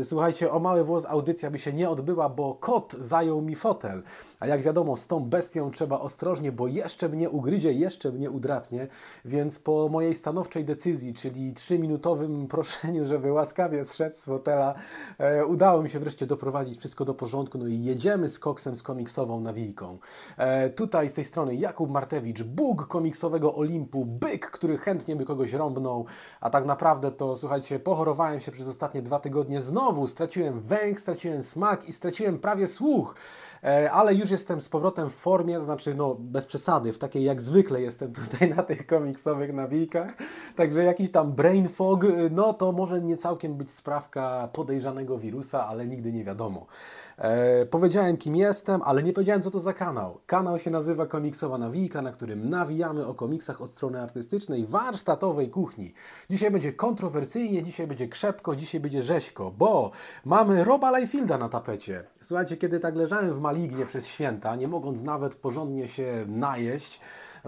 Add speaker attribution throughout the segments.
Speaker 1: E, słuchajcie, o mały włos audycja by się nie odbyła, bo kot zajął mi fotel. A jak wiadomo, z tą bestią trzeba ostrożnie, bo jeszcze mnie ugryzie, jeszcze mnie udrapnie. Więc po mojej stanowczej decyzji, czyli trzyminutowym proszeniu, żeby łaskawie zszedł z fotela, e, udało mi się wreszcie doprowadzić wszystko do porządku. No i jedziemy z koksem, z komiksową nawilką. E, tutaj z tej strony Jakub Martewicz, bóg komiksowego Olimpu, byk, który chętnie by kogoś rąbnął. A tak naprawdę to, słuchajcie, pochorowałem się przez ostatnie dwa tygodnie z znowu straciłem węg, straciłem smak i straciłem prawie słuch, e, ale już jestem z powrotem w formie, znaczy no bez przesady, w takiej jak zwykle jestem tutaj na tych komiksowych nawijkach, także jakiś tam brain fog, e, no to może nie całkiem być sprawka podejrzanego wirusa, ale nigdy nie wiadomo. E, powiedziałem, kim jestem, ale nie powiedziałem, co to za kanał. Kanał się nazywa Komiksowa Nawijka, na którym nawijamy o komiksach od strony artystycznej, warsztatowej kuchni. Dzisiaj będzie kontrowersyjnie, dzisiaj będzie krzepko, dzisiaj będzie rzeźko, bo mamy Roba Liefilda na tapecie. Słuchajcie, kiedy tak leżałem w Malignie przez święta, nie mogąc nawet porządnie się najeść,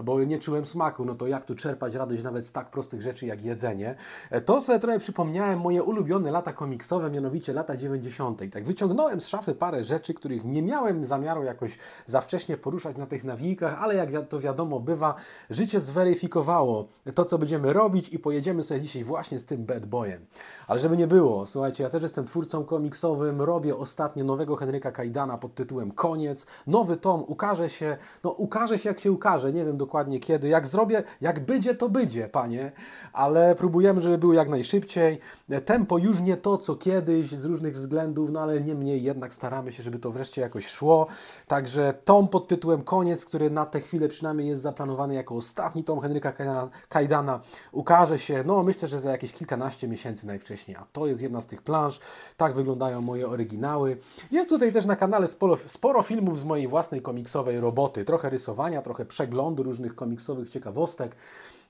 Speaker 1: bo nie czułem smaku, no to jak tu czerpać radość nawet z tak prostych rzeczy jak jedzenie. E, to sobie trochę przypomniałem moje ulubione lata komiksowe, mianowicie lata 90. Tak wyciągnąłem z szafy parę rzeczy, których nie miałem zamiaru jakoś za wcześnie poruszać na tych nawijkach, ale jak to wiadomo bywa, życie zweryfikowało to, co będziemy robić i pojedziemy sobie dzisiaj właśnie z tym bad boyem. Ale żeby nie było, słuchajcie, ja też jestem twórcą komiksowym, robię ostatnio nowego Henryka Kajdana pod tytułem Koniec. Nowy tom ukaże się, no ukaże się jak się ukaże, nie wiem do dokładnie kiedy. Jak zrobię, jak będzie, to będzie, panie, ale próbujemy, żeby było jak najszybciej. Tempo już nie to, co kiedyś z różnych względów, no ale niemniej jednak staramy się, żeby to wreszcie jakoś szło. Także tom pod tytułem Koniec, który na tę chwilę przynajmniej jest zaplanowany jako ostatni tom Henryka Kajdana, ukaże się, no myślę, że za jakieś kilkanaście miesięcy najwcześniej, a to jest jedna z tych planż. Tak wyglądają moje oryginały. Jest tutaj też na kanale sporo, sporo filmów z mojej własnej komiksowej roboty. Trochę rysowania, trochę przeglądu różnych różnych komiksowych ciekawostek.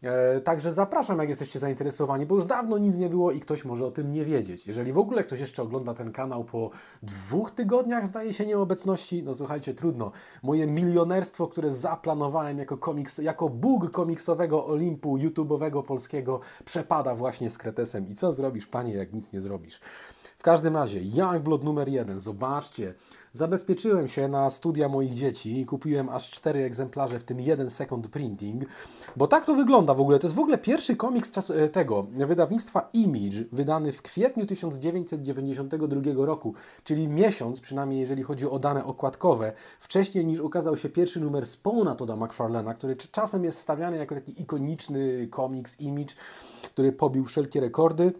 Speaker 1: E, także zapraszam, jak jesteście zainteresowani, bo już dawno nic nie było i ktoś może o tym nie wiedzieć. Jeżeli w ogóle ktoś jeszcze ogląda ten kanał po dwóch tygodniach, zdaje się, nieobecności, no słuchajcie, trudno. Moje milionerstwo, które zaplanowałem jako, komiks, jako bóg komiksowego Olimpu YouTube'owego polskiego, przepada właśnie z Kretesem. I co zrobisz, panie, jak nic nie zrobisz? każdym razie, Blood numer jeden, zobaczcie. Zabezpieczyłem się na studia moich dzieci i kupiłem aż cztery egzemplarze, w tym jeden second printing, bo tak to wygląda w ogóle. To jest w ogóle pierwszy komiks czas, e, tego wydawnictwa Image, wydany w kwietniu 1992 roku, czyli miesiąc, przynajmniej jeżeli chodzi o dane okładkowe, wcześniej niż ukazał się pierwszy numer Spawna Toda McFarlana, który czasem jest stawiany jako taki ikoniczny komiks Image, który pobił wszelkie rekordy.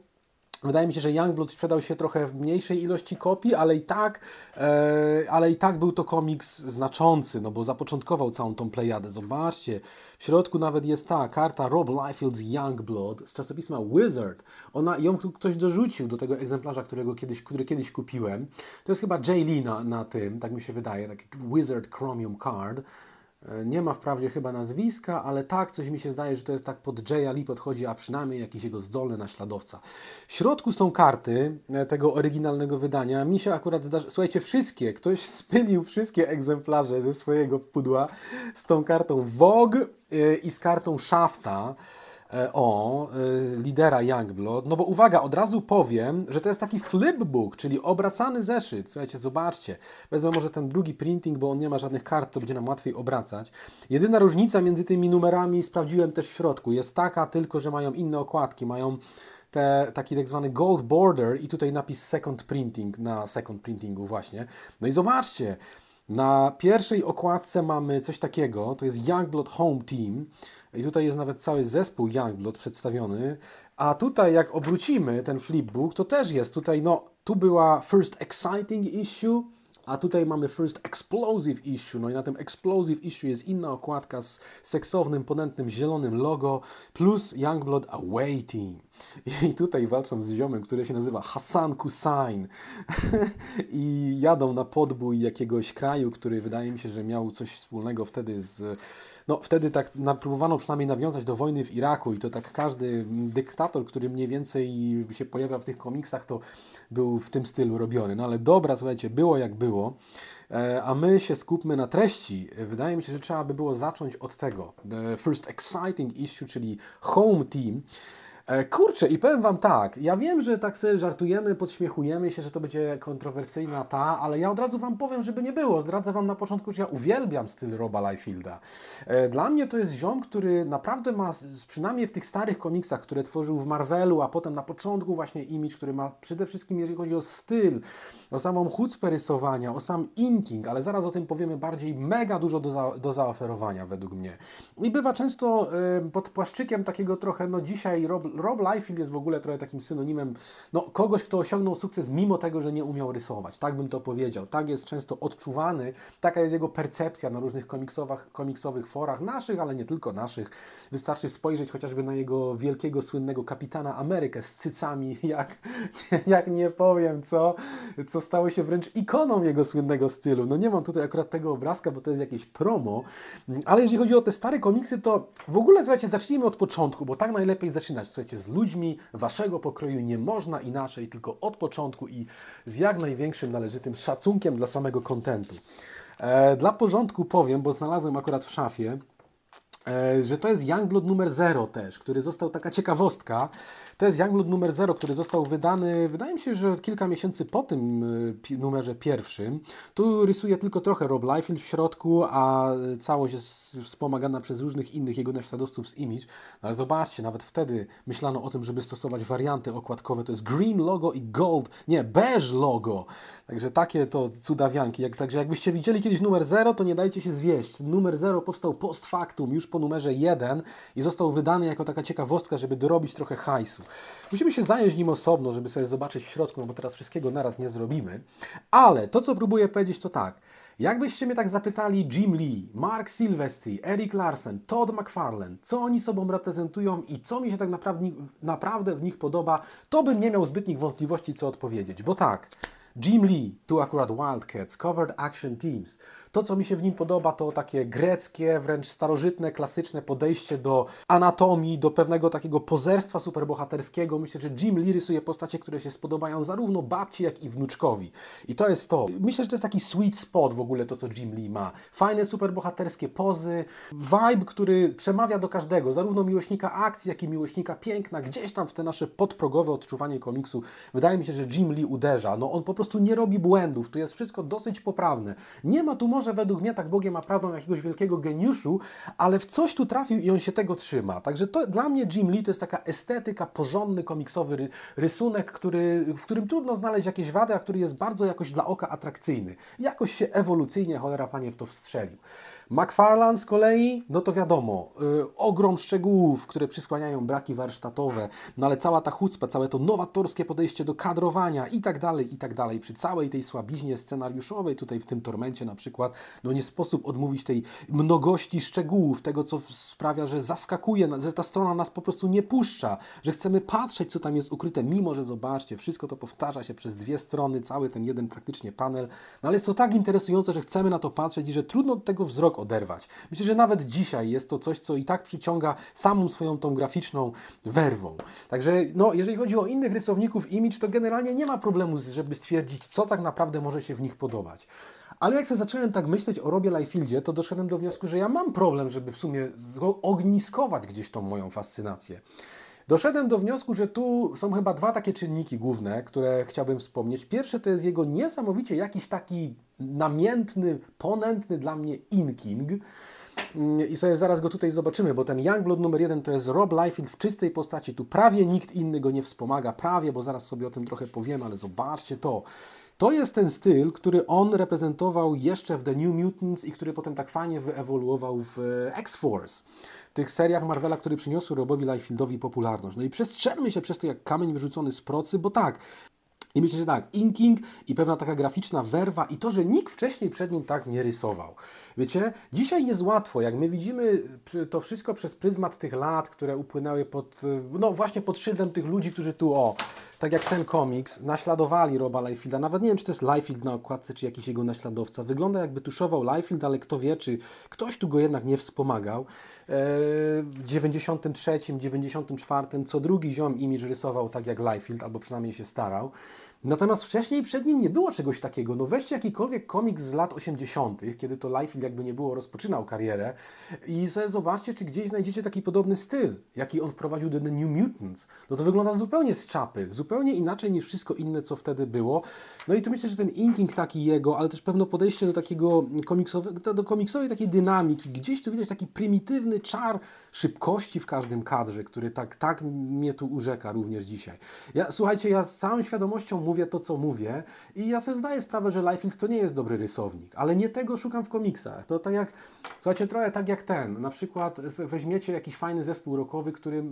Speaker 1: Wydaje mi się, że Youngblood sprzedał się trochę w mniejszej ilości kopii, ale i tak, e, ale i tak był to komiks znaczący, no bo zapoczątkował całą tą plejadę. Zobaczcie, w środku nawet jest ta karta Rob Liefeld's Youngblood z czasopisma Wizard. Ona, ją ktoś dorzucił do tego egzemplarza, którego kiedyś, który kiedyś kupiłem. To jest chyba Jay Lee na, na tym, tak mi się wydaje, taki Wizard Chromium Card. E, nie ma wprawdzie chyba nazwiska, ale tak, coś mi się zdaje, że to jest tak pod Jaya Lee podchodzi, a przynajmniej jakiś jego zdolny naśladowca. W środku są karty e, tego oryginalnego wydania. Mi się akurat zdarzy... Słuchajcie, wszystkie, ktoś spylił wszystkie egzemplarze ze swojego pudła z tą kartą Vogue e, i z kartą Shafta. E, o e, lidera Youngblood. No bo uwaga, od razu powiem, że to jest taki flipbook, czyli obracany zeszyt. Słuchajcie, zobaczcie. Wezmę może ten drugi printing, bo on nie ma żadnych kart, to będzie nam łatwiej obracać. Jedyna różnica między tymi numerami, sprawdziłem też w środku, jest taka tylko, że mają inne okładki, mają te, taki tak zwany gold border i tutaj napis second printing na second printingu właśnie. No i zobaczcie, na pierwszej okładce mamy coś takiego, to jest Youngblood Home Team i tutaj jest nawet cały zespół Youngblood przedstawiony, a tutaj jak obrócimy ten flipbook, to też jest tutaj, no tu była First Exciting Issue, a tutaj mamy First Explosive Issue, no i na tym Explosive Issue jest inna okładka z seksownym, ponętnym, zielonym logo plus Youngblood Away Team. I tutaj walczą z ziomem, który się nazywa Hassan Kusain. I jadą na podbój jakiegoś kraju, który wydaje mi się, że miał coś wspólnego wtedy z... No wtedy tak próbowano przynajmniej nawiązać do wojny w Iraku i to tak każdy dyktator, który mniej więcej się pojawia w tych komiksach, to był w tym stylu robiony. No ale dobra, słuchajcie, było jak było e, a my się skupmy na treści. Wydaje mi się, że trzeba by było zacząć od tego. The first exciting issue, czyli Home Team. E, kurczę, i powiem Wam tak, ja wiem, że tak sobie żartujemy, podśmiechujemy się, że to będzie kontrowersyjna ta, ale ja od razu Wam powiem, żeby nie było. Zdradzę Wam na początku, że ja uwielbiam styl Roba Liefelda. E, dla mnie to jest ziom, który naprawdę ma, przynajmniej w tych starych komiksach, które tworzył w Marvelu, a potem na początku właśnie image, który ma przede wszystkim, jeżeli chodzi o styl, o samą chucpę rysowania, o sam inking, ale zaraz o tym powiemy bardziej, mega dużo do, za, do zaoferowania według mnie. I bywa często y, pod płaszczykiem takiego trochę, no dzisiaj Rob Rob Liefeld jest w ogóle trochę takim synonimem no, kogoś, kto osiągnął sukces mimo tego, że nie umiał rysować. Tak bym to powiedział. Tak jest często odczuwany, taka jest jego percepcja na różnych komiksowych, komiksowych forach, naszych, ale nie tylko naszych. Wystarczy spojrzeć chociażby na jego wielkiego, słynnego kapitana Amerykę z cycami, jak, jak nie powiem co, co stało się wręcz ikoną jego słynnego stylu. No nie mam tutaj akurat tego obrazka, bo to jest jakieś promo, ale jeżeli chodzi o te stare komiksy, to w ogóle, słuchajcie, zacznijmy od początku, bo tak najlepiej zaczynać z ludźmi waszego pokroju nie można inaczej, tylko od początku i z jak największym należytym szacunkiem dla samego kontentu. E, dla porządku powiem, bo znalazłem akurat w szafie E, że to jest Youngblood numer 0 też, który został taka ciekawostka. To jest Youngblood numer 0, który został wydany, wydaje mi się, że kilka miesięcy po tym e, numerze pierwszym. Tu rysuje tylko trochę Rob Liefeld w środku, a całość jest wspomagana przez różnych innych jego naśladowców z Image. No ale zobaczcie, nawet wtedy myślano o tym, żeby stosować warianty okładkowe. To jest green logo i gold, nie, beige logo. Także takie to cudawianki. Jak, także jakbyście widzieli kiedyś numer 0, to nie dajcie się zwieść. Numer 0 powstał post factum, już po po numerze 1 i został wydany jako taka ciekawostka, żeby dorobić trochę hajsu. Musimy się zająć nim osobno, żeby sobie zobaczyć w środku, no bo teraz wszystkiego naraz nie zrobimy. Ale to, co próbuję powiedzieć, to tak. Jakbyście mnie tak zapytali Jim Lee, Mark Silvestri, Eric Larsen, Todd McFarlane, co oni sobą reprezentują i co mi się tak naprawdę, naprawdę w nich podoba, to bym nie miał zbytnich wątpliwości, co odpowiedzieć. Bo tak, Jim Lee, tu akurat Wildcats, Covered Action Teams, to, co mi się w nim podoba, to takie greckie, wręcz starożytne, klasyczne podejście do anatomii, do pewnego takiego pozerstwa superbohaterskiego. Myślę, że Jim Lee rysuje postacie, które się spodobają zarówno babci, jak i wnuczkowi. I to jest to. Myślę, że to jest taki sweet spot w ogóle to, co Jim Lee ma. Fajne superbohaterskie pozy, vibe, który przemawia do każdego, zarówno miłośnika akcji, jak i miłośnika piękna, gdzieś tam w te nasze podprogowe odczuwanie komiksu. Wydaje mi się, że Jim Lee uderza. No on po prostu nie robi błędów, tu jest wszystko dosyć poprawne. Nie ma tu może może według mnie tak Bogiem ma prawdą jakiegoś wielkiego geniuszu, ale w coś tu trafił i on się tego trzyma. Także to dla mnie Jim Lee to jest taka estetyka, porządny komiksowy rysunek, który, w którym trudno znaleźć jakieś wady, a który jest bardzo jakoś dla oka atrakcyjny. Jakoś się ewolucyjnie, cholera panie, w to wstrzelił. McFarland z kolei, no to wiadomo, y, ogrom szczegółów, które przysłaniają braki warsztatowe, no ale cała ta chucpa, całe to nowatorskie podejście do kadrowania i tak dalej, i tak dalej. Przy całej tej słabiźnie scenariuszowej, tutaj w tym tormencie na przykład, no nie sposób odmówić tej mnogości szczegółów, tego co sprawia, że zaskakuje, że ta strona nas po prostu nie puszcza, że chcemy patrzeć, co tam jest ukryte, mimo że zobaczcie, wszystko to powtarza się przez dwie strony, cały ten jeden praktycznie panel, no ale jest to tak interesujące, że chcemy na to patrzeć i że trudno od tego wzroku wzrok oderwać. Myślę, że nawet dzisiaj jest to coś, co i tak przyciąga samą swoją tą graficzną werwą. Także no, jeżeli chodzi o innych rysowników Image, to generalnie nie ma problemu, żeby stwierdzić, co tak naprawdę może się w nich podobać. Ale jak sobie zacząłem tak myśleć o Robie Liefildzie, to doszedłem do wniosku, że ja mam problem, żeby w sumie ogniskować gdzieś tą moją fascynację. Doszedłem do wniosku, że tu są chyba dwa takie czynniki główne, które chciałbym wspomnieć. Pierwszy to jest jego niesamowicie jakiś taki namiętny, ponętny dla mnie inking i sobie zaraz go tutaj zobaczymy, bo ten Youngblood numer jeden to jest Rob Liefeld w czystej postaci. Tu prawie nikt inny go nie wspomaga, prawie, bo zaraz sobie o tym trochę powiem, ale zobaczcie to. To jest ten styl, który on reprezentował jeszcze w The New Mutants i który potem tak fajnie wyewoluował w e, X-Force, tych seriach Marvela, które przyniosły Robowi Liefeldowi popularność. No i przestrzelmy się przez to jak kamień wyrzucony z procy, bo tak, i myślę, że tak, inking i pewna taka graficzna werwa i to, że nikt wcześniej przed nim tak nie rysował. Wiecie, dzisiaj jest łatwo, jak my widzimy to wszystko przez pryzmat tych lat, które upłynęły pod, y, no właśnie pod szyldem tych ludzi, którzy tu, o, tak jak ten komiks, naśladowali Roba Liefilda. Nawet nie wiem, czy to jest Liefeld na okładce, czy jakiś jego naśladowca. Wygląda jakby tuszował Liefeld, ale kto wie, czy ktoś tu go jednak nie wspomagał. E, w 93, 94 co drugi ziom imidż rysował tak jak Liefeld, albo przynajmniej się starał. Natomiast wcześniej przed nim nie było czegoś takiego. No weźcie jakikolwiek komiks z lat 80., kiedy to Liefeld jakby nie było rozpoczynał karierę i sobie zobaczcie, czy gdzieś znajdziecie taki podobny styl, jaki on wprowadził do The New Mutants. No to wygląda zupełnie z czapy, zupełnie inaczej niż wszystko inne, co wtedy było. No i tu myślę, że ten inking taki jego, ale też pewno podejście do takiego komiksowego, do komiksowej takiej dynamiki, gdzieś tu widać taki prymitywny czar szybkości w każdym kadrze, który tak, tak mnie tu urzeka również dzisiaj. Ja, słuchajcie, ja z całą świadomością mówię, mówię to, co mówię i ja sobie zdaję sprawę, że Lifelink to nie jest dobry rysownik, ale nie tego szukam w komiksach. To tak jak, słuchajcie, trochę tak jak ten, na przykład weźmiecie jakiś fajny zespół rockowy, który,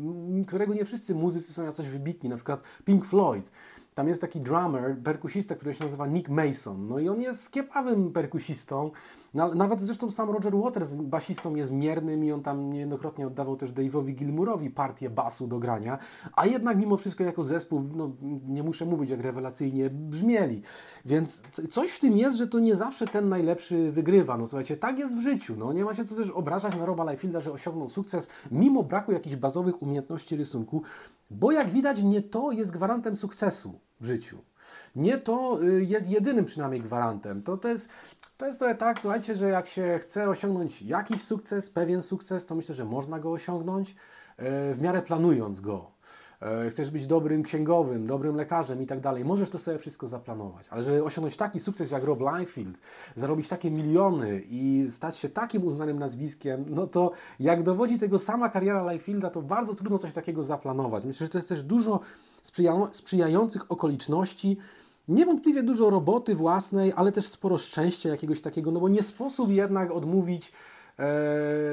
Speaker 1: którego nie wszyscy muzycy są na coś wybitni, na przykład Pink Floyd. Tam jest taki drummer, perkusista, który się nazywa Nick Mason. No i on jest kiepawym perkusistą, nawet zresztą sam Roger Waters basistą jest miernym i on tam niejednokrotnie oddawał też Dave'owi Gilmurowi partię basu do grania, a jednak mimo wszystko jako zespół, no nie muszę mówić jak rewelacyjnie brzmieli. Więc coś w tym jest, że to nie zawsze ten najlepszy wygrywa. No słuchajcie, tak jest w życiu. No nie ma się co też obrażać na Roba Liefelda, że osiągnął sukces mimo braku jakichś bazowych umiejętności rysunku, bo jak widać nie to jest gwarantem sukcesu w życiu. Nie to y, jest jedynym przynajmniej gwarantem. To, to jest to jest trochę tak, słuchajcie, że jak się chce osiągnąć jakiś sukces, pewien sukces, to myślę, że można go osiągnąć e, w miarę planując go. E, chcesz być dobrym księgowym, dobrym lekarzem i tak dalej. Możesz to sobie wszystko zaplanować, ale żeby osiągnąć taki sukces jak Rob Lifefield, zarobić takie miliony i stać się takim uznanym nazwiskiem, no to jak dowodzi tego sama kariera Lifefielda, to bardzo trudno coś takiego zaplanować. Myślę, że to jest też dużo sprzyjających okoliczności, Niewątpliwie dużo roboty własnej, ale też sporo szczęścia jakiegoś takiego, no bo nie sposób jednak odmówić e,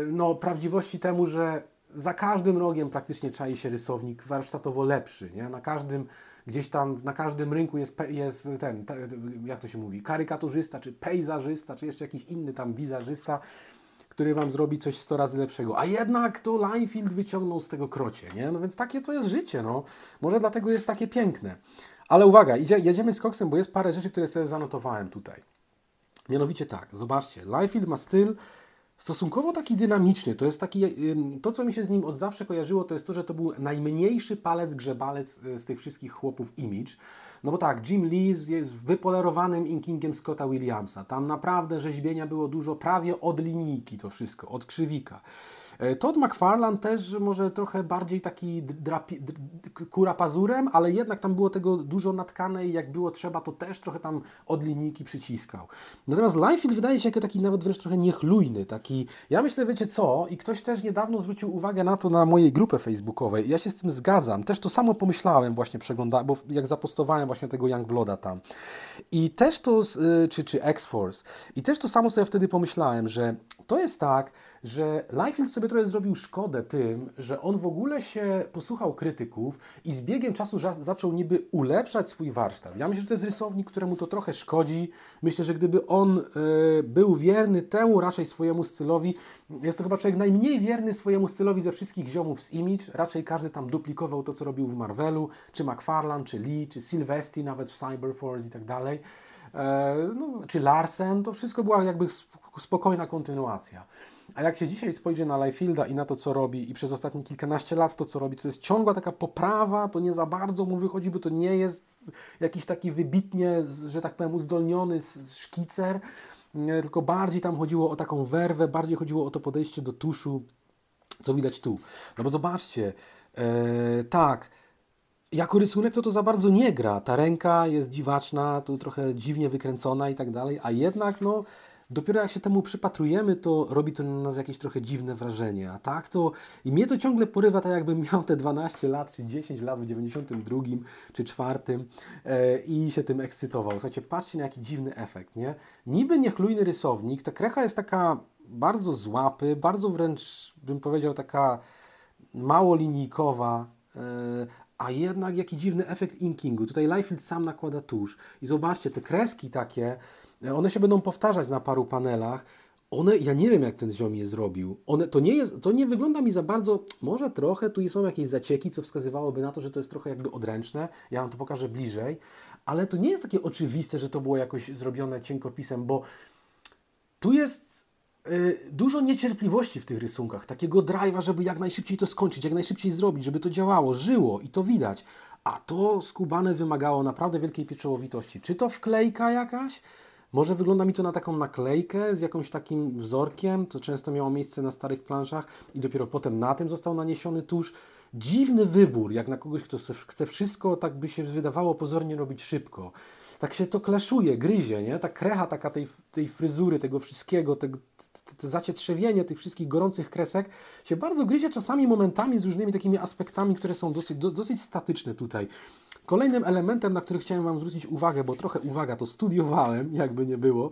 Speaker 1: no, prawdziwości temu, że za każdym rogiem praktycznie czai się rysownik warsztatowo lepszy. Nie? Na każdym gdzieś tam, na każdym rynku jest, jest ten, jak to się mówi, karykaturzysta, czy pejzażysta, czy jeszcze jakiś inny tam wizażysta, który Wam zrobi coś 100 razy lepszego. A jednak to Linefield wyciągnął z tego krocie. Nie? No więc takie to jest życie. No. Może dlatego jest takie piękne. Ale uwaga, idzie, jedziemy z koksem, bo jest parę rzeczy, które sobie zanotowałem tutaj. Mianowicie tak, zobaczcie, Liefeld ma styl stosunkowo taki dynamiczny. To jest taki, y, to co mi się z nim od zawsze kojarzyło, to jest to, że to był najmniejszy palec grzebalec y, z tych wszystkich chłopów image. No bo tak, Jim Lee jest wypolerowanym inkingiem Scotta Williamsa. Tam naprawdę rzeźbienia było dużo, prawie od linijki to wszystko, od krzywika. E, Todd McFarlane też może trochę bardziej taki drapi, kura pazurem, ale jednak tam było tego dużo natkane i jak było trzeba, to też trochę tam od linijki przyciskał. Natomiast Liefeld wydaje się jako taki nawet wręcz trochę niechlujny, taki, ja myślę, wiecie co, i ktoś też niedawno zwrócił uwagę na to na mojej grupie facebookowej, ja się z tym zgadzam, też to samo pomyślałem właśnie przeglądałem, bo jak zapostowałem właśnie tego Youngblooda tam. I też to, y, czy, czy X-Force, i też to samo sobie wtedy pomyślałem, że to jest tak, że Liefeld sobie trochę zrobił szkodę tym, że on w ogóle się posłuchał krytyków i z biegiem czasu zaczął niby ulepszać swój warsztat. Ja myślę, że to jest rysownik, któremu to trochę szkodzi. Myślę, że gdyby on y, był wierny temu raczej swojemu stylowi, jest to chyba człowiek najmniej wierny swojemu stylowi ze wszystkich ziomów z Image. Raczej każdy tam duplikował to, co robił w Marvelu, czy McFarlane, czy Lee, czy Sylvester nawet w Cyberforce i tak dalej. E, no, czy Larsen, to wszystko była jakby spokojna kontynuacja. A jak się dzisiaj spojrzy na Layfielda i na to, co robi, i przez ostatnie kilkanaście lat to, co robi, to jest ciągła taka poprawa, to nie za bardzo mu wychodzi, bo to nie jest jakiś taki wybitnie, że tak powiem, uzdolniony szkicer, tylko bardziej tam chodziło o taką werwę, bardziej chodziło o to podejście do tuszu, co widać tu. No bo zobaczcie, e, tak, jako rysunek to to za bardzo nie gra. Ta ręka jest dziwaczna, tu trochę dziwnie wykręcona i tak dalej, a jednak no dopiero jak się temu przypatrujemy, to robi to na nas jakieś trochę dziwne wrażenie. A tak to i mnie to ciągle porywa, tak jakbym miał te 12 lat czy 10 lat w 92 czy 4 e, i się tym ekscytował. Słuchajcie, patrzcie na jaki dziwny efekt, nie? Niby niechlujny rysownik, ta krecha jest taka bardzo z łapy, bardzo wręcz bym powiedział taka mało linijkowa, e, a jednak jaki dziwny efekt inkingu. Tutaj Liefeld sam nakłada tusz. I zobaczcie, te kreski takie, one się będą powtarzać na paru panelach. One, ja nie wiem, jak ten ziom je zrobił. One, to, nie jest, to nie wygląda mi za bardzo, może trochę, tu są jakieś zacieki, co wskazywałoby na to, że to jest trochę jakby odręczne. Ja Wam to pokażę bliżej. Ale to nie jest takie oczywiste, że to było jakoś zrobione cienkopisem, bo tu jest y, dużo niecierpliwości w tych rysunkach, takiego drive'a, żeby jak najszybciej to skończyć, jak najszybciej zrobić, żeby to działało, żyło i to widać. A to skubane wymagało naprawdę wielkiej pieczołowitości. Czy to wklejka jakaś? Może wygląda mi to na taką naklejkę z jakimś takim wzorkiem, co często miało miejsce na starych planszach i dopiero potem na tym został naniesiony tuż. Dziwny wybór, jak na kogoś, kto chce wszystko, tak by się wydawało pozornie robić szybko. Tak się to kleszuje, gryzie, nie? Ta krecha taka tej, tej fryzury, tego wszystkiego, te, te, te zacietrzewienie tych wszystkich gorących kresek się bardzo gryzie czasami momentami z różnymi takimi aspektami, które są dosyć, do, dosyć statyczne tutaj. Kolejnym elementem, na który chciałem Wam zwrócić uwagę, bo trochę uwaga, to studiowałem, jakby nie było.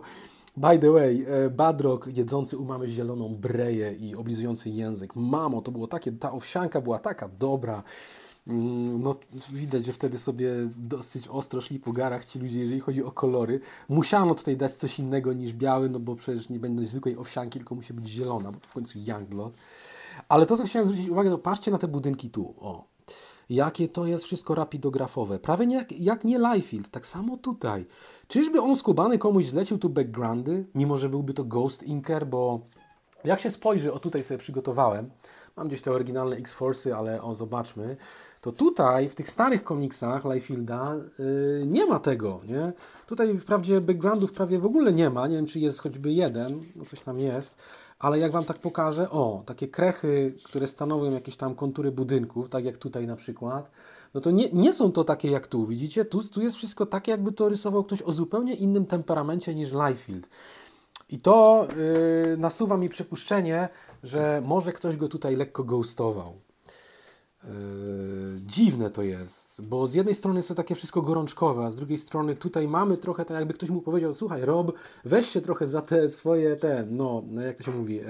Speaker 1: By the way, e, Badrock jedzący u mamy zieloną breję i oblizujący język. Mamo, to było takie, ta owsianka była taka dobra. Mm, no, widać, że wtedy sobie dosyć ostro szli po garach ci ludzie, jeżeli chodzi o kolory. Musiano tutaj dać coś innego niż biały, no bo przecież nie będą zwykłej owsianki, tylko musi być zielona, bo to w końcu Youngblood. Ale to, co chciałem zwrócić uwagę, to no patrzcie na te budynki tu. O, jakie to jest wszystko rapidografowe. Prawie nie, jak, jak nie Liefeld, tak samo tutaj. Czyżby on skubany komuś zlecił tu backgroundy, mimo że byłby to Ghost Inker, bo jak się spojrzy, o tutaj sobie przygotowałem, mam gdzieś te oryginalne X-Force'y, ale o zobaczmy, to tutaj w tych starych komiksach Liefilda yy, nie ma tego, nie? Tutaj wprawdzie backgroundów prawie w ogóle nie ma, nie wiem czy jest choćby jeden, no coś tam jest, ale jak Wam tak pokażę, o, takie krechy, które stanowią jakieś tam kontury budynków, tak jak tutaj na przykład, no to nie, nie są to takie jak tu, widzicie? Tu, tu jest wszystko takie, jakby to rysował ktoś o zupełnie innym temperamencie niż Liefeld. I to yy, nasuwa mi przypuszczenie, że może ktoś go tutaj lekko ghostował. Yy, dziwne to jest, bo z jednej strony jest to takie wszystko gorączkowe, a z drugiej strony tutaj mamy trochę tak, jakby ktoś mu powiedział, słuchaj, Rob, weź się trochę za te swoje, te, no, no jak to się mówi, yy,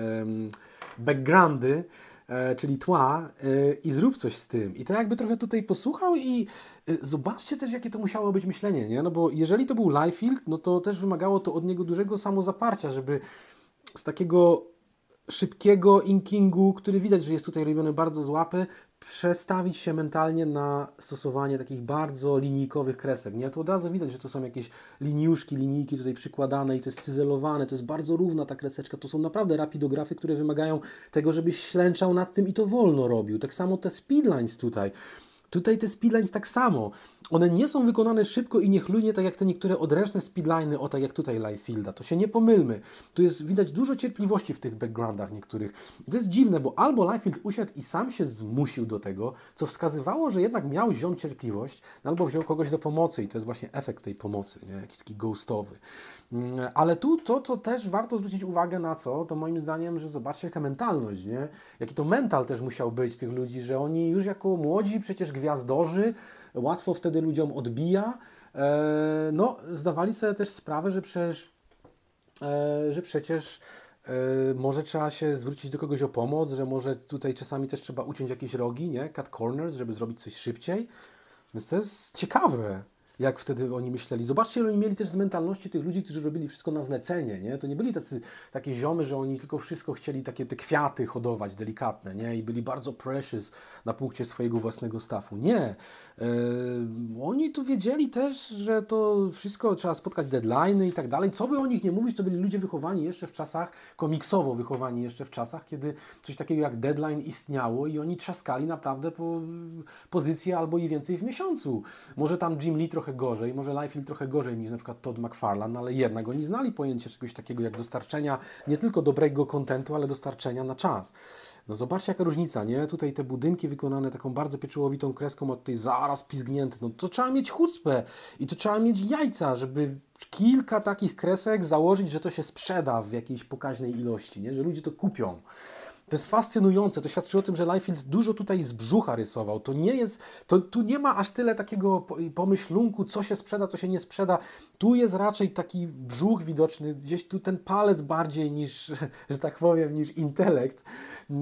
Speaker 1: backgroundy, e, czyli tła e, i zrób coś z tym. I to jakby trochę tutaj posłuchał i e, zobaczcie też, jakie to musiało być myślenie, nie? No bo jeżeli to był Liefeld, no to też wymagało to od niego dużego samozaparcia, żeby z takiego szybkiego inkingu, który widać, że jest tutaj robiony bardzo z łapy, przestawić się mentalnie na stosowanie takich bardzo linijkowych kresek. Nie? Tu od razu widać, że to są jakieś liniuszki, linijki tutaj przykładane i to jest cyzelowane, to jest bardzo równa ta kreseczka. To są naprawdę rapidografy, które wymagają tego, żebyś ślęczał nad tym i to wolno robił. Tak samo te speedlines tutaj. Tutaj te speedlines tak samo. One nie są wykonane szybko i niechlujnie, tak jak te niektóre odręczne speedliny, o tak jak tutaj Lifefielda. To się nie pomylmy. Tu jest widać dużo cierpliwości w tych backgroundach niektórych. to jest dziwne, bo albo Lifefield usiadł i sam się zmusił do tego, co wskazywało, że jednak miał ziom cierpliwość, no albo wziął kogoś do pomocy i to jest właśnie efekt tej pomocy, nie? jakiś taki ghostowy. Mm, ale tu to, co też warto zwrócić uwagę na co, to moim zdaniem, że zobaczcie jaka mentalność, nie? Jaki to mental też musiał być tych ludzi, że oni już jako młodzi przecież gwiazdorzy, łatwo wtedy ludziom odbija. E, no, zdawali sobie też sprawę, że przecież, e, że przecież e, może trzeba się zwrócić do kogoś o pomoc, że może tutaj czasami też trzeba uciąć jakieś rogi, nie? Cut corners, żeby zrobić coś szybciej. Więc to jest ciekawe jak wtedy oni myśleli. Zobaczcie, oni mieli też z mentalności tych ludzi, którzy robili wszystko na zlecenie, nie? To nie byli tacy, takie ziomy, że oni tylko wszystko chcieli takie te kwiaty hodować delikatne, nie? I byli bardzo precious na punkcie swojego własnego stafu. Nie. Yy, oni tu wiedzieli też, że to wszystko trzeba spotkać deadline'y i tak dalej. Co by o nich nie mówić, to byli ludzie wychowani jeszcze w czasach, komiksowo wychowani jeszcze w czasach, kiedy coś takiego jak deadline istniało i oni trzaskali naprawdę po pozycję albo i więcej w miesiącu. Może tam Jim Lee trochę trochę gorzej, może Liefeld trochę gorzej niż na przykład Todd McFarlane, ale jednak oni znali pojęcie czegoś takiego jak dostarczenia nie tylko dobrego kontentu, ale dostarczenia na czas. No zobaczcie jaka różnica, nie? Tutaj te budynki wykonane taką bardzo pieczołowitą kreską, a tutaj zaraz pizgnięte. No to trzeba mieć chucpę i to trzeba mieć jajca, żeby kilka takich kresek założyć, że to się sprzeda w jakiejś pokaźnej ilości, nie? Że ludzie to kupią. To jest fascynujące, to świadczy o tym, że Linefield dużo tutaj z brzucha rysował. To nie jest, to, tu nie ma aż tyle takiego pomyślunku, co się sprzeda, co się nie sprzeda. Tu jest raczej taki brzuch widoczny, gdzieś tu ten palec bardziej niż, że tak powiem, niż intelekt,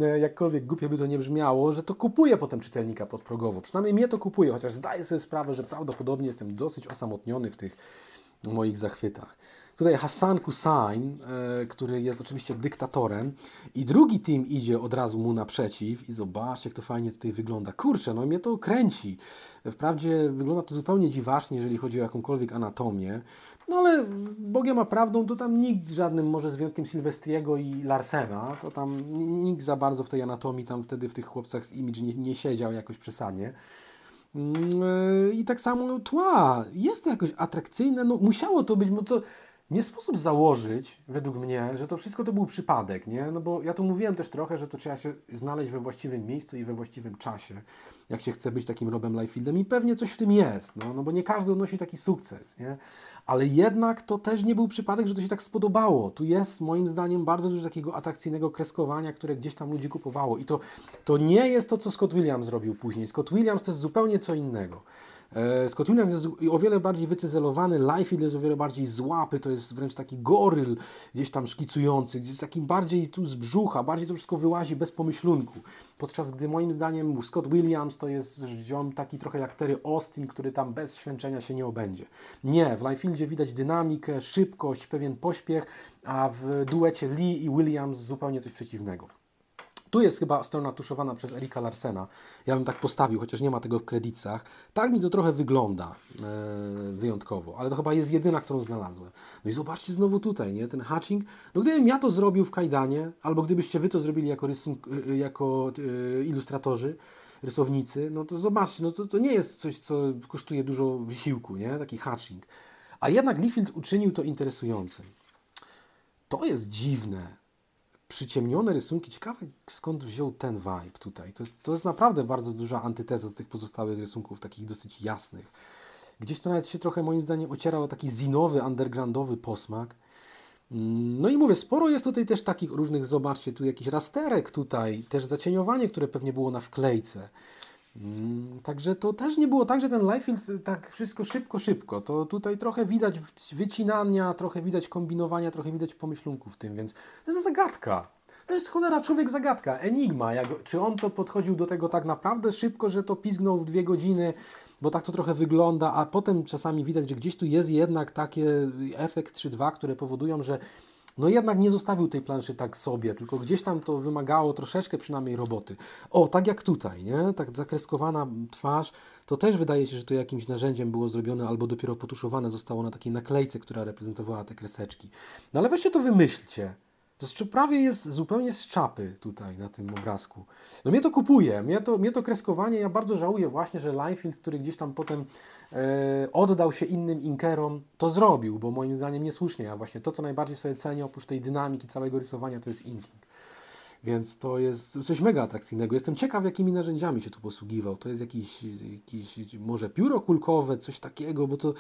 Speaker 1: e, jakkolwiek głupie by to nie brzmiało, że to kupuje potem czytelnika podprogowo. Przynajmniej mnie to kupuje, chociaż zdaję sobie sprawę, że prawdopodobnie jestem dosyć osamotniony w tych moich zachwytach. Tutaj Hassan Kusain, e, który jest oczywiście dyktatorem i drugi team idzie od razu mu naprzeciw i zobaczcie, jak to fajnie tutaj wygląda. Kurczę, no mnie to kręci. Wprawdzie wygląda to zupełnie dziwacznie, jeżeli chodzi o jakąkolwiek anatomię, no ale Bogiem a prawdą to tam nikt żadnym, może z wyjątkiem Sylwestriego i Larsena, to tam nikt za bardzo w tej anatomii tam wtedy w tych chłopcach z Image nie, nie siedział jakoś przesadnie. Mm, e, I tak samo tła. Jest to jakoś atrakcyjne, no musiało to być, bo to nie sposób założyć, według mnie, że to wszystko to był przypadek, nie? No bo ja tu mówiłem też trochę, że to trzeba się znaleźć we właściwym miejscu i we właściwym czasie, jak się chce być takim Robem Liefeldem i pewnie coś w tym jest, no, no bo nie każdy odnosi taki sukces, nie? Ale jednak to też nie był przypadek, że to się tak spodobało. Tu jest moim zdaniem bardzo dużo takiego atrakcyjnego kreskowania, które gdzieś tam ludzi kupowało i to, to nie jest to, co Scott Williams zrobił później. Scott Williams to jest zupełnie co innego. Scott e, Williams jest o wiele bardziej wycyzelowany, Liefeld jest o wiele bardziej złapy, to jest wręcz taki goryl gdzieś tam szkicujący, gdzieś takim bardziej tu z brzucha, bardziej to wszystko wyłazi bez pomyślunku. Podczas gdy moim zdaniem Scott Williams to jest ziom taki trochę jak Terry Austin, który tam bez święczenia się nie obędzie. Nie, w Liefeldzie widać dynamikę, szybkość, pewien pośpiech, a w duecie Lee i Williams zupełnie coś przeciwnego. Tu jest chyba strona tuszowana przez Erika Larsena. Ja bym tak postawił, chociaż nie ma tego w kredicach. Tak mi to trochę wygląda e, wyjątkowo, ale to chyba jest jedyna, którą znalazłem. No i zobaczcie znowu tutaj, nie? Ten hatching. No gdybym ja to zrobił w kajdanie, albo gdybyście wy to zrobili jako, rysun- e, e, jako e, ilustratorzy, rysownicy, no to zobaczcie, no to, to nie jest coś, co kosztuje dużo wysiłku, nie? Taki hatching. A jednak Liefeld uczynił to interesującym. To jest dziwne przyciemnione rysunki. Ciekawe, skąd wziął ten vibe tutaj. To jest, to jest naprawdę bardzo duża antyteza do tych pozostałych rysunków, takich dosyć jasnych. Gdzieś to nawet się trochę, moim zdaniem, ocierał taki zinowy, undergroundowy posmak. Mm, no i mówię, sporo jest tutaj też takich różnych, zobaczcie, tu jakiś rasterek tutaj, też zacieniowanie, które pewnie było na wklejce. Mm, także to też nie było tak, że ten Liefeld tak wszystko szybko, szybko. To tutaj trochę widać wycinania, trochę widać kombinowania, trochę widać pomyślunków w tym, więc to jest zagadka. To jest cholera człowiek zagadka, enigma. Jak, czy on to podchodził do tego tak naprawdę szybko, że to pizgnął w dwie godziny, bo tak to trochę wygląda, a potem czasami widać, że gdzieś tu jest jednak taki efekt 3-2, które powodują, że no jednak nie zostawił tej planszy tak sobie, tylko gdzieś tam to wymagało troszeczkę przynajmniej roboty. O, tak jak tutaj, nie? Tak zakreskowana twarz, to też wydaje się, że to jakimś narzędziem było zrobione albo dopiero potuszowane zostało na takiej naklejce, która reprezentowała te kreseczki. No ale weźcie to wymyślcie. To znaczy prawie jest zupełnie z czapy tutaj na tym obrazku. No mnie to kupuje, mnie to, mnie to kreskowanie, ja bardzo żałuję właśnie, że Linefield, który gdzieś tam potem e, oddał się innym inkerom, to zrobił, bo moim zdaniem niesłusznie, a właśnie to, co najbardziej sobie cenię, oprócz tej dynamiki całego rysowania, to jest inking. Więc to jest coś mega atrakcyjnego. Jestem ciekaw, jakimi narzędziami się tu posługiwał. To jest jakiś, jakiś może pióro kulkowe, coś takiego, bo to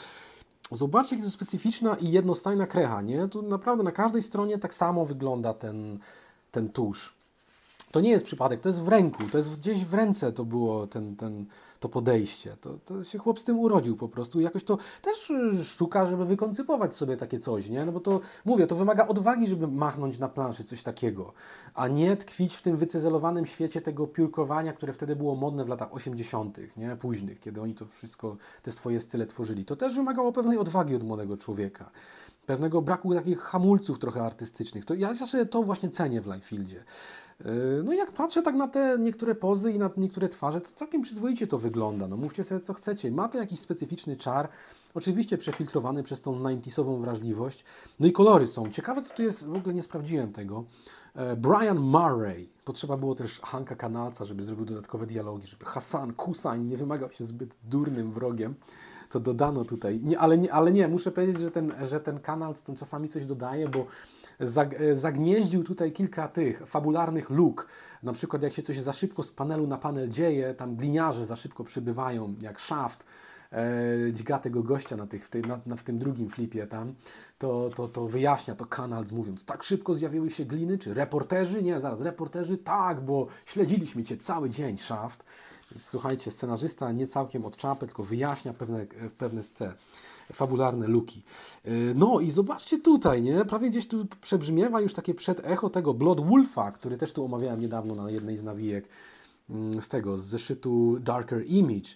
Speaker 1: Zobaczcie, jak to specyficzna i jednostajna krecha, nie? Tu naprawdę na każdej stronie tak samo wygląda ten, ten tusz to nie jest przypadek, to jest w ręku, to jest gdzieś w ręce to było ten, ten, to podejście. To, to się chłop z tym urodził po prostu. Jakoś to też y, sztuka, żeby wykoncypować sobie takie coś, nie? No bo to, mówię, to wymaga odwagi, żeby machnąć na planszy coś takiego, a nie tkwić w tym wycezelowanym świecie tego piórkowania, które wtedy było modne w latach 80., nie? Późnych, kiedy oni to wszystko, te swoje style tworzyli. To też wymagało pewnej odwagi od młodego człowieka pewnego braku takich hamulców trochę artystycznych. To ja, sobie to właśnie cenię w Lightfieldzie. E, no jak patrzę tak na te niektóre pozy i na niektóre twarze, to całkiem przyzwoicie to wygląda. No mówcie sobie co chcecie. Ma to jakiś specyficzny czar, oczywiście przefiltrowany przez tą 90 wrażliwość. No i kolory są. Ciekawe to tu jest, w ogóle nie sprawdziłem tego. E, Brian Murray. Potrzeba było też Hanka Kanalca, żeby zrobił dodatkowe dialogi, żeby Hassan Kusain nie wymagał się zbyt durnym wrogiem to dodano tutaj. Nie, ale, nie, ale nie, muszę powiedzieć, że ten, że ten czasami coś dodaje, bo E, zagnieździł tutaj kilka tych fabularnych luk. Na przykład jak się coś za szybko z panelu na panel dzieje, tam gliniarze za szybko przybywają, jak szaft, e, dźga tego gościa na tych, w, tej, na, na, w tym drugim flipie tam, to, to, to wyjaśnia to kanal mówiąc, tak szybko zjawiły się gliny, czy reporterzy? Nie, zaraz, reporterzy? Tak, bo śledziliśmy Cię cały dzień, szaft. Słuchajcie, scenarzysta nie całkiem od czapy, tylko wyjaśnia pewne, e, pewne te fabularne luki. E, no i zobaczcie tutaj, nie? Prawie gdzieś tu przebrzmiewa już takie przedecho tego Blood Wolfa, który też tu omawiałem niedawno na jednej z nawijek mm, z tego, z zeszytu Darker Image.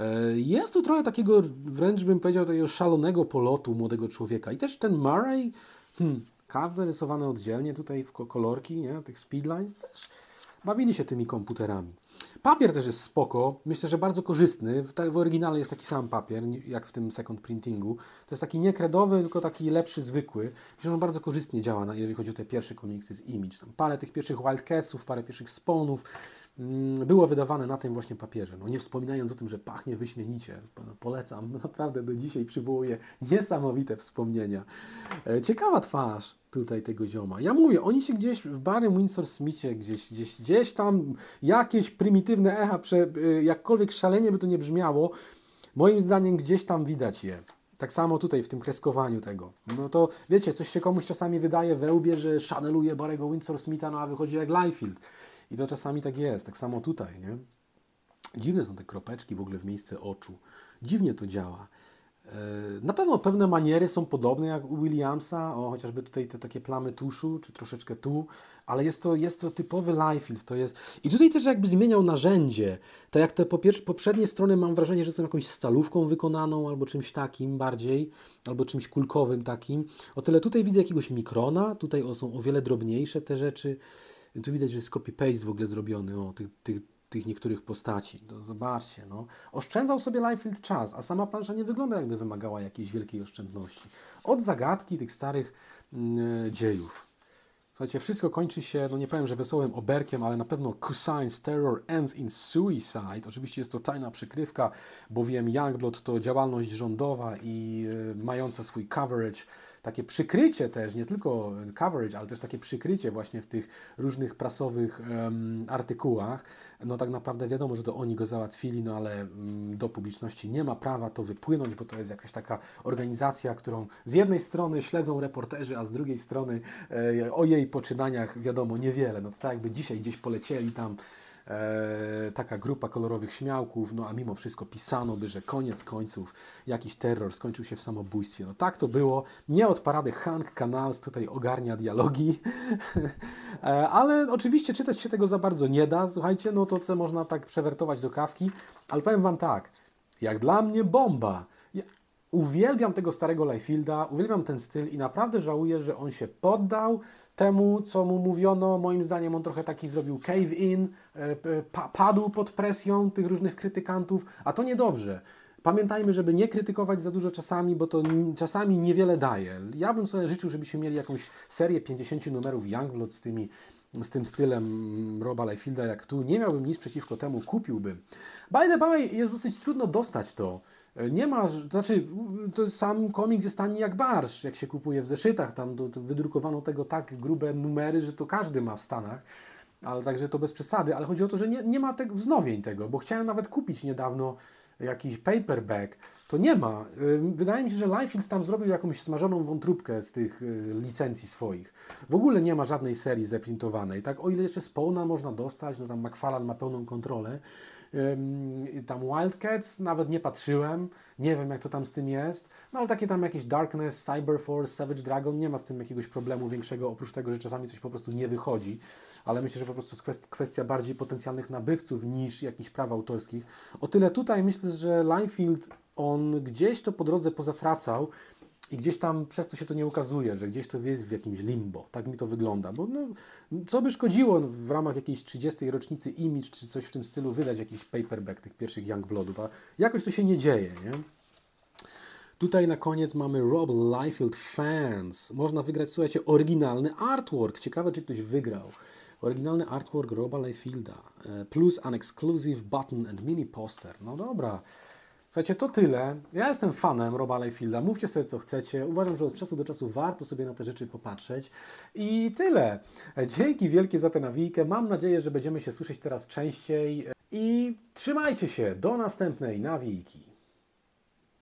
Speaker 1: E, jest tu trochę takiego, wręcz bym powiedział, takiego szalonego polotu młodego człowieka. I też ten Murray, hmm, każdy rysowany oddzielnie tutaj w kolorki, nie? tych speedlines, też bawili się tymi komputerami. Papier też jest spoko, myślę, że bardzo korzystny. W, w oryginale jest taki sam papier, jak w tym second printingu. To jest taki nie kredowy, tylko taki lepszy, zwykły. Myślę, że on bardzo korzystnie działa, jeżeli chodzi o te pierwsze komiksy z Image. Tam parę tych pierwszych Wildcatsów, parę pierwszych Spawnów, Mm, było wydawane na tym właśnie papierze. No nie wspominając o tym, że pachnie wyśmienicie. No, polecam, naprawdę do dzisiaj przywołuje niesamowite wspomnienia. E, ciekawa twarz tutaj tego zioma. Ja mówię, oni się gdzieś w Barry Windsor Smithie, gdzieś, gdzieś, gdzieś tam jakieś prymitywne echa, e, jakkolwiek szalenie by to nie brzmiało, moim zdaniem gdzieś tam widać je. Tak samo tutaj w tym kreskowaniu tego. No to wiecie, coś się komuś czasami wydaje wełbie, że szaneluje Barego Windsor Smitha, no a wychodzi jak Liefeld. I to czasami tak jest, tak samo tutaj, nie? Dziwne są te kropeczki w ogóle w miejsce oczu. Dziwnie to działa. E, na pewno pewne maniery są podobne jak u Williamsa, o, chociażby tutaj te takie plamy tuszu, czy troszeczkę tu, ale jest to, jest to typowy Liefeld, to jest... I tutaj też jakby zmieniał narzędzie, tak jak te poprzednie strony mam wrażenie, że są jakąś stalówką wykonaną, albo czymś takim bardziej, albo czymś kulkowym takim, o tyle tutaj widzę jakiegoś mikrona, tutaj są o wiele drobniejsze te rzeczy, tu widać, że jest copy-paste w ogóle zrobiony o tych, tych, tych niektórych postaci. No, zobaczcie, no. Oszczędzał sobie Liefeld czas, a sama plansza nie wygląda jakby wymagała jakiejś wielkiej oszczędności. Od zagadki tych starych yy, dziejów. Słuchajcie, wszystko kończy się, no nie powiem, że wesołym oberkiem, ale na pewno Cousins Terror Ends in Suicide. Oczywiście jest to tajna przykrywka, bowiem Youngblood to działalność rządowa i e, mająca swój coverage takie przykrycie też, nie tylko coverage, ale też takie przykrycie właśnie w tych różnych prasowych um, artykułach, no tak naprawdę wiadomo, że to oni go załatwili, no ale um, do publiczności nie ma prawa to wypłynąć, bo to jest jakaś taka organizacja, którą z jednej strony śledzą reporterzy, a z drugiej strony e, o jej poczynaniach wiadomo niewiele. No to tak jakby dzisiaj gdzieś polecieli tam e, taka grupa kolorowych śmiałków, no a mimo wszystko pisano by, że koniec końców jakiś terror skończył się w samobójstwie. No tak to było. Nie od parady Hank Canals tutaj ogarnia dialogi, e, ale oczywiście czytać się tego za bardzo nie da. Słuchajcie, no to co można tak przewertować do kawki, ale powiem Wam tak, jak dla mnie bomba. Ja uwielbiam tego starego Layfielda, uwielbiam ten styl i naprawdę żałuję, że on się poddał, temu, co mu mówiono. Moim zdaniem on trochę taki zrobił cave-in, e, pa padł pod presją tych różnych krytykantów, a to niedobrze. Pamiętajmy, żeby nie krytykować za dużo czasami, bo to czasami niewiele daje. Ja bym sobie życzył, żebyśmy mieli jakąś serię 50 numerów Youngblood z, tymi, z tym stylem mm, Roba Liefilda jak tu. Nie miałbym nic przeciwko temu, kupiłbym. By the by, jest dosyć trudno dostać to nie ma, znaczy, to sam komiks jest tani jak barsz, jak się kupuje w zeszytach, tam do, wydrukowano tego tak grube numery, że to każdy ma w Stanach, ale także to bez przesady, ale chodzi o to, że nie, nie ma tych wznowień tego, bo chciałem nawet kupić niedawno jakiś paperback, to nie ma. Wydaje mi się, że Liefeld tam zrobił jakąś smażoną wątróbkę z tych y, licencji swoich. W ogóle nie ma żadnej serii zeprintowanej, tak? O ile jeszcze z można dostać, no tam McFarlane ma pełną kontrolę, tam Wildcats, nawet nie patrzyłem, nie wiem jak to tam z tym jest, no ale takie tam jakieś Darkness, Cyber Force, Savage Dragon, nie ma z tym jakiegoś problemu większego, oprócz tego, że czasami coś po prostu nie wychodzi, ale myślę, że po prostu kwestia bardziej potencjalnych nabywców niż jakichś praw autorskich. O tyle tutaj myślę, że Linefield on gdzieś to po drodze pozatracał, i gdzieś tam przez to się to nie ukazuje, że gdzieś to jest w jakimś limbo. Tak mi to wygląda. Bo no, co by szkodziło w ramach jakiejś 30. rocznicy Image czy coś w tym stylu wydać jakiś paperback tych pierwszych Youngbloodów, a jakoś to się nie dzieje, nie? Tutaj na koniec mamy Rob Liefeld Fans. Można wygrać, słuchajcie, oryginalny artwork. Ciekawe, czy ktoś wygrał. Oryginalny artwork Roba Liefelda e, plus an exclusive button and mini poster. No dobra. Słuchajcie, to tyle. Ja jestem fanem Roba Layfielda. Mówcie sobie, co chcecie. Uważam, że od czasu do czasu warto sobie na te rzeczy popatrzeć. I tyle. Dzięki wielkie za tę nawijkę. Mam nadzieję, że będziemy się słyszeć teraz częściej. I trzymajcie się. Do następnej nawijki.